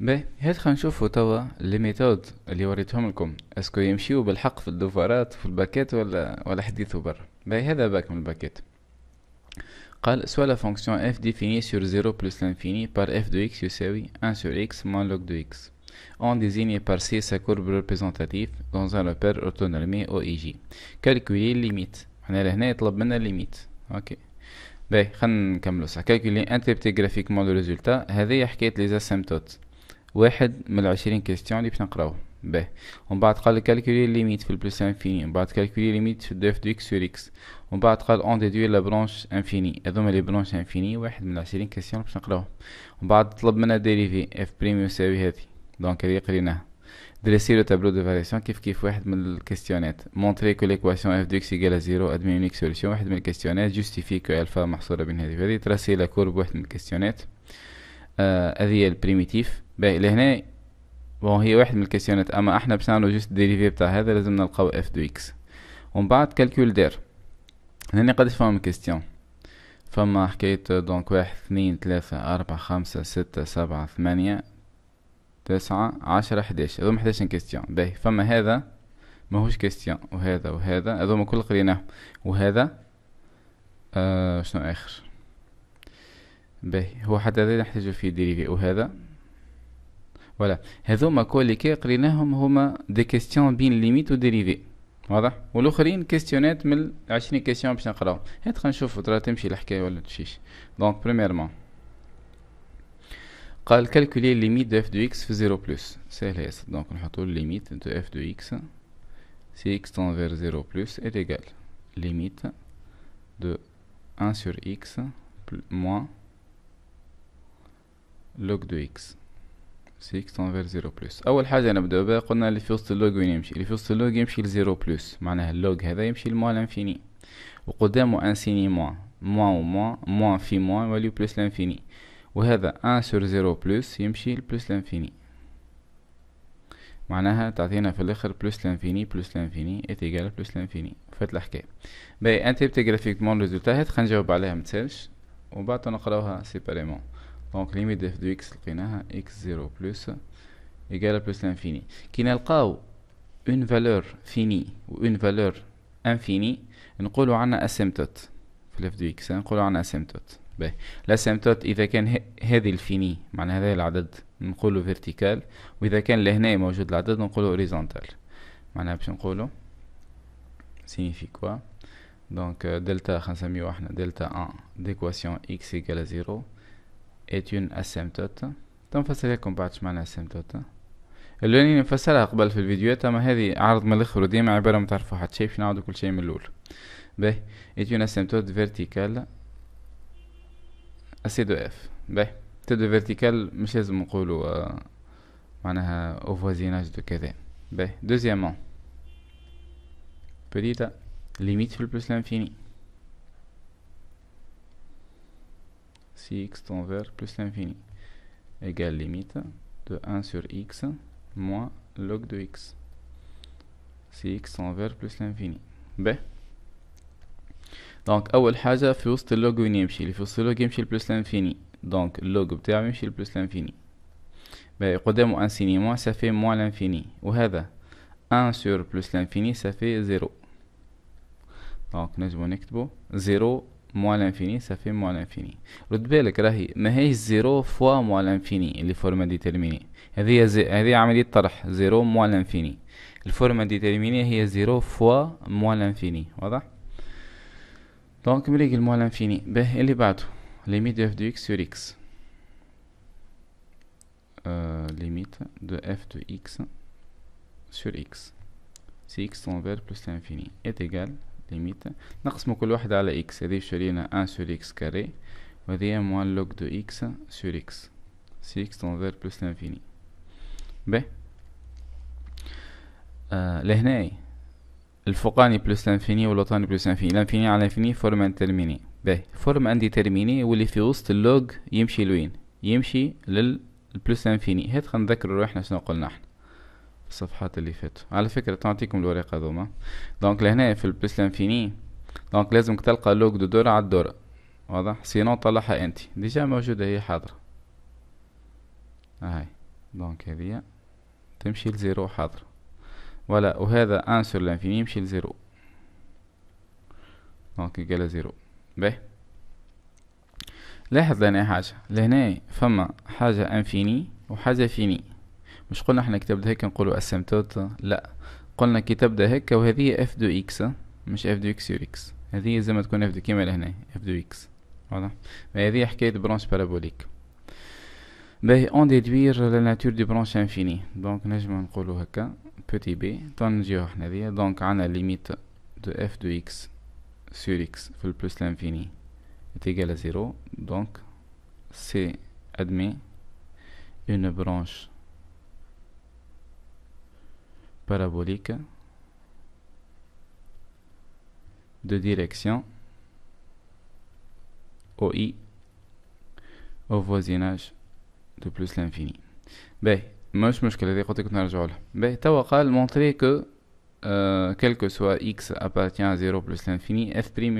باهي هات خلينا نشوفوا توا لي ميثود اللي وريتهم لكم اسكو يمشيو بالحق في الدوفرات في الباكيت ولا ولا حديثو برا باهي هذا باك من الباكيت قال سوا لا فونكسيون f définie sur 0 plus l'infini par f de x يساوي 1 sur x moins log de x on désigne par C sa courbe représentative dans un repère autonomé OIJ calculer limite احنا هنا يطلب منا limite اوكي باهي خلينا نكملو صح calculer interpréter graphiquement le résultat هذه حكاية les asymptotes واحد من العشرين كيستيون اللي باش نقراو به ومن بعد قال كالكولي ليميت في البلس انفيني ومن بعد كالكولي ليميت في الدوف دو اكس سور اكس ومن بعد قال اون ديدوي لا برونش انفيني هذوما لي برونش انفيني واحد من العشرين كيستيون باش نقراوهم ومن بعد طلب منا ديريفي اف بريم يساوي هذه دونك هذه قريناها دريسي لو تابلو دو فاريسيون كيف كيف واحد من الكيستيونات مونتري كو ليكواسيون اف دو اكس ايكال زيرو ادمي اون اكس سوليسيون واحد من الكيستيونات جوستيفي كو الفا محصوره بين هذه وهذه تراسي لا كورب واحد من الكيستيونات آه، هذه آه البريميتيف باقي لهنا وهي واحد من الكيسيونات اما احنا باش نعملو جوست ديريفي بتاع هذا لازم نلقاو اف دو اكس ومن بعد كالكول دير هنا قداش فما كيستيون فما حكاية دونك واحد اثنين ثلاثة أربعة خمسة ستة سبعة ثمانية تسعة عشرة حداش هذوما حداش كيستيون باهي فما هذا ماهوش كيستيون وهذا وهذا هذوما كل قريناهم وهذا آه شنو آخر باهي هو حتى هذا نحتاجو فيه ديريفي وهذا voilà. Et donc, ma que a des questions bien limites ou dérivées. Voilà. Et l'autre, une questionnette, mais il y une question Et on va on va voir Donc, premièrement, قال calculer la limite de f de x 0+. C'est les. Donc, on va voir limite de f de x si x tend vers 0 égale à la limite de 1 sur x moins log de x. 6 تنفير 0 بلس اول حاجه نبدا بها قلنا اللي في وسط اللوج وين يمشي اللي في وسط اللوج يمشي ل 0 بلس معناها اللوج هذا يمشي لموا لانفيني وقدامه انسيني موان موان وموان موان في موان يوليو بلس لانفيني وهذا ان سور 0 بلس يمشي لبلس لانفيني معناها تعطينا في الاخر بلس لانفيني بلس لانفيني ايتيغال بلس لانفيني فات الحكايه باهي انت جرافيك مون ريزولتا هات خلينا نجاوب عليها متسالش وبعد نقراوها سيباريمون دونك ليميت اف دو اكس لقيناها اكس زيرو بلس ايجال بلس لانفيني كي نلقاو اون فالور فيني و اون فالور انفيني نقولو عنا اسيمتوت في الاف دو اكس نقولو عنا اسيمتوت باهي الاسيمتوت اذا كان هذه الفيني معناها هذا العدد نقولو فيرتيكال واذا كان لهنا موجود العدد نقولو هوريزونتال معناها باش نقولو كوا دونك دلتا خمسميه delta دلتا ان ديكواسيون اكس à زيرو est une asymptote تنفصل لكم بعد ايش معنى اسيمتوتا اللي نفسرها قبل في الفيديوهات اما هذه عرض من الاخر وديما عباره ما تعرفوا حتى شيء نعود كل شيء من الاول باهي ايت يون اسيمتوت فيرتيكال اسيدو دو اف باهي تدو فيرتيكال مش لازم نقولوا آه، معناها او فوازيناج دو كذا باهي دوزيامون بتيتا ليميت في البلوس لانفيني si x tend vers plus l'infini égale limite de 1 sur x moins log de x si x tend vers plus l'infini ب دونك اول حاجه في وسط اللوج وين يمشي اللي في وسط اللوج يمشي لبلس لانفيني دونك اللوج بتاعه يمشي لبلس لانفيني باهي قدامو ان سيني موان سافي موان لانفيني وهذا ان سور بلس لانفيني سافي زيرو دونك نجمو نكتبو زيرو موال لانفيني سافي موال لانفيني رد بالك راهي ماهيش زيرو فوا موال لانفيني اللي فورما ديتيرميني هذه زي... هذه عملية طرح زيرو موال لانفيني الفورما ديتيرميني هي زيرو فوا موال لانفيني واضح دونك مليك الموال لانفيني به اللي بعده ليميت دو اف دو اكس يور اكس آه، ليميت دو اف دو اكس اكس سي اكس تون فير plus لانفيني est égal ليميتا نقسم كل واحد على إكس هذه شرينا أن سور إكس كاري وهذه موان لوج دو إكس سور إكس سي إكس تنظر بلس لانفيني ب آه لهناي الفوقاني بلس لانفيني والوطاني بلس لانفيني لانفيني على لانفيني فورم انديترميني ب فورم ترميني واللي في وسط اللوج يمشي لوين يمشي للبلس لانفيني هات خلينا نذكر روحنا شنو قلنا احنا الصفحات اللي فاتوا على فكرة تعطيكم الورقة هذوما دونك لهنا في البلس لانفيني دونك لازمك تلقى لوج دو دورة على الدورة واضح سينو طلعها انت ديجا موجودة هي حاضرة هاي دونك هذيا تمشي لزيرو حاضرة ولا وهذا ان سور لانفيني يمشي لزيرو دونك يقال زيرو باهي لاحظ لهنا حاجة لهنا فما حاجة انفيني وحاجة فيني مش قلنا احنا الكتاب ده هيك نقوله اسمتوت لا قلنا الكتاب ده هيك وهذه اف دو اكس مش اف دو اكس يو اكس هذه زي ما تكون اف دو كيما لهنا اف دو اكس فوالا هذه حكاية برانش بارابوليك باهي اون ديدوير لا ناتور دو برانش انفيني دونك نجم نقولو هكا بوتي بي تنجيو احنا هذيا دونك عندنا ليميت دو اف دو اكس سور اكس في البلوس لانفيني égale زيرو دونك سي ادمي اون une branche parabolique de direction OI au voisinage de plus l'infini. Ben, moi je ben, me est que montrer euh, que, quel que soit x appartient à 0 plus l'infini, f' prime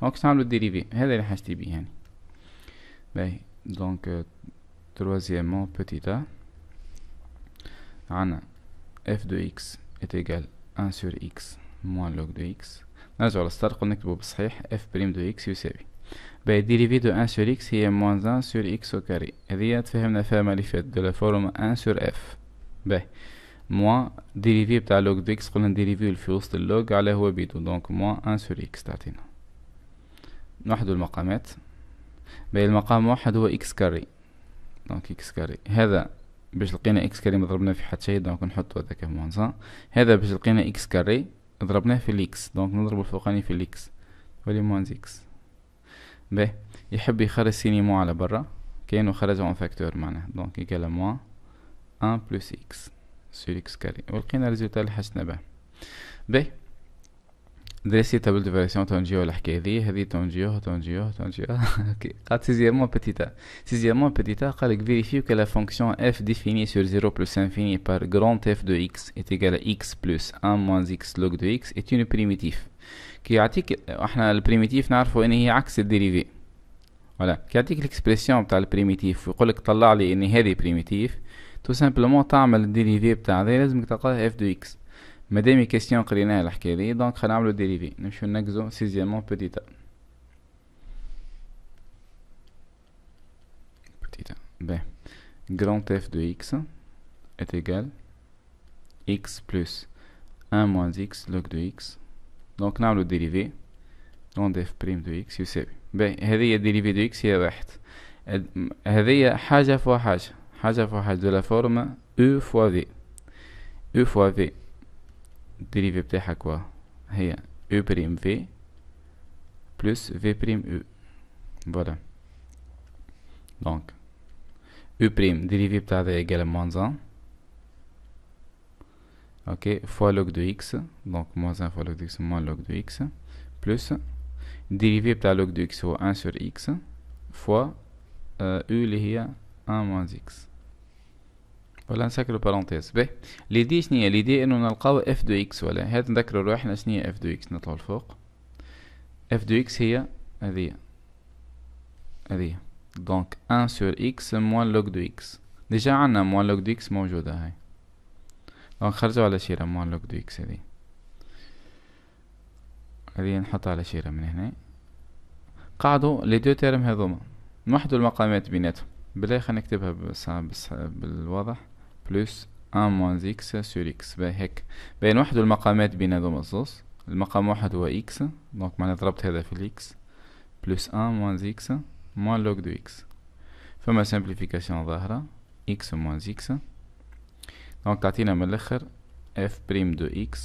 on Donc, ça le dérivé. C'est que HTB. donc, euh, troisièmement, petit a. f de x est égal 1 sur x moins log de x نرجعوا للسرق ونكتبه بالصحيح f بريم دو x يساوي باهي ديريفي دو 1 سور x هي موانز 1 سور x او كاري هذه تفهمنا فيها اللي فات دو لا فورم 1 سور f باهي موان ديريفي بتاع لوغ دو x قلنا ديريفي في وسط اللوغ على هو بيدو دونك موان 1 سور x تعطينا نوحدو المقامات باهي المقام واحد هو x كاري دونك x كاري هذا باش لقينا اكس كاري مضربنا ضربناه في حتى شيء دونك نحطو هذاك موانسا هذا باش لقينا اكس كاري ضربناه في الاكس دونك نضرب الفوقاني في الاكس ولي موانز اكس باهي يحب يخرج سينيمو على برا كاين خرج اون فاكتور معناه دونك يكال موان ان بلوس اكس سور اكس كاري ولقينا ريزولتا اللي حسنا به باهي Dresser la table de variation de la fonction dérivée. C'est la fonction exponentielle. C'est petite. Sixièmes de petite. Quelqu'un que la fonction f définie sur 0 plus infini par grand f de x est égal à x plus 1 moins x log de x est une primitive. Qui attique. On a la primitive. On de la primitive. On a la primitive. On de la primitive. On a la primitive. On a la primitive. On a la primitive. On la dérivée, On a la primitive. On la primitive. On mes questions qui donc nous le dérivé. nous petit ben, f de x est égal x plus 1 moins x log de x. Donc nous le dérivé f' de x. Ben, dérivé de x est de la forme u fois v. U fois v. Dérivé بتاعها quoi? هي او بريم v بلس في بريم voilà donc دونك او بريم ديريفي égale à moins 1 ok fois log de x donc moins 1 fois log de x moins log de x plus dérivé de log de x ou 1 sur x fois euh, u liya 1 moins x ولا لي دي باهي هي شنيا دي انه نلقاو اف دو اكس ولا هات نذكروا روحنا شنيا اف دو اكس نطلعوا لفوق اف دو اكس هي هذه هذه دونك ان سور اكس موان لوغ دو اكس ديجا عندنا موان لوغ دو اكس موجوده هاي دونك خرجوا على شيره موان لوغ دو اكس هذه هذه نحطها على شيره من هنا قعدوا لي دو تيرم هذوما نوحدوا المقامات بيناتهم بلا خلينا نكتبها بس بالواضح بلس 1 موانز x سور x بقى هيك بين وحده المقامات بيناتهم الصوص المقام واحد هو x دونك معناها ضربت هذا في الاكس بلس 1 موانز x موان لوك دو x فما سامبليفيكاسيون ظاهرة x موانز x دونك تعطينا من الاخر f بريم دو x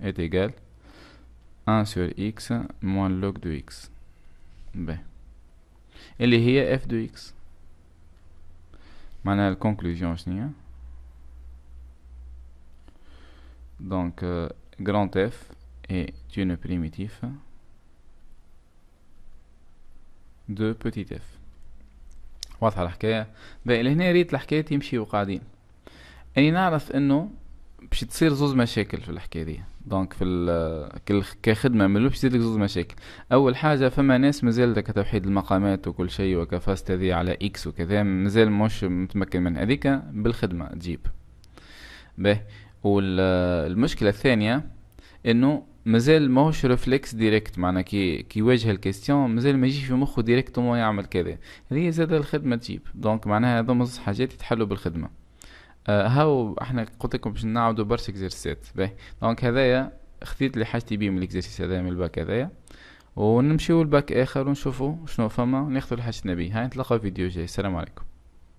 ات ايكال 1 سور x موان log دو x ب اللي هي f دو x معناها الكونكلوزيون شنو هي Donc, euh, grand F est une primitive de petit f. واضحة الحكاية باهي لهنا ريت الحكاية تمشي وقاعدين اني يعني نعرف انه باش تصير زوز مشاكل في الحكاية دي دونك في كخدمة من باش لك زوز مشاكل أول حاجة فما ناس مازال كتوحيد المقامات وكل شيء وكفاست هذه على إكس وكذا مازال مش متمكن من هذيك بالخدمة تجيب باهي والمشكله الثانيه انه مازال ماهوش ريفلكس ديريكت معنا كي كي يواجه الكيستيون مازال ما يجيش في مخه ديريكت وما يعمل كذا هذه زاد الخدمه تجيب دونك معناها هذو مز حاجات يتحلوا بالخدمه آه هاو احنا قلت لكم باش نعاودوا برشا اكزرسيسات باهي دونك هذايا خذيت اللي حاجتي بيه من الاكزرسيس هذايا من الباك هذايا ونمشيو الباك اخر ونشوفوا شنو فما ناخذوا اللي حاجتنا بيه هاي نتلاقاو فيديو جاي السلام عليكم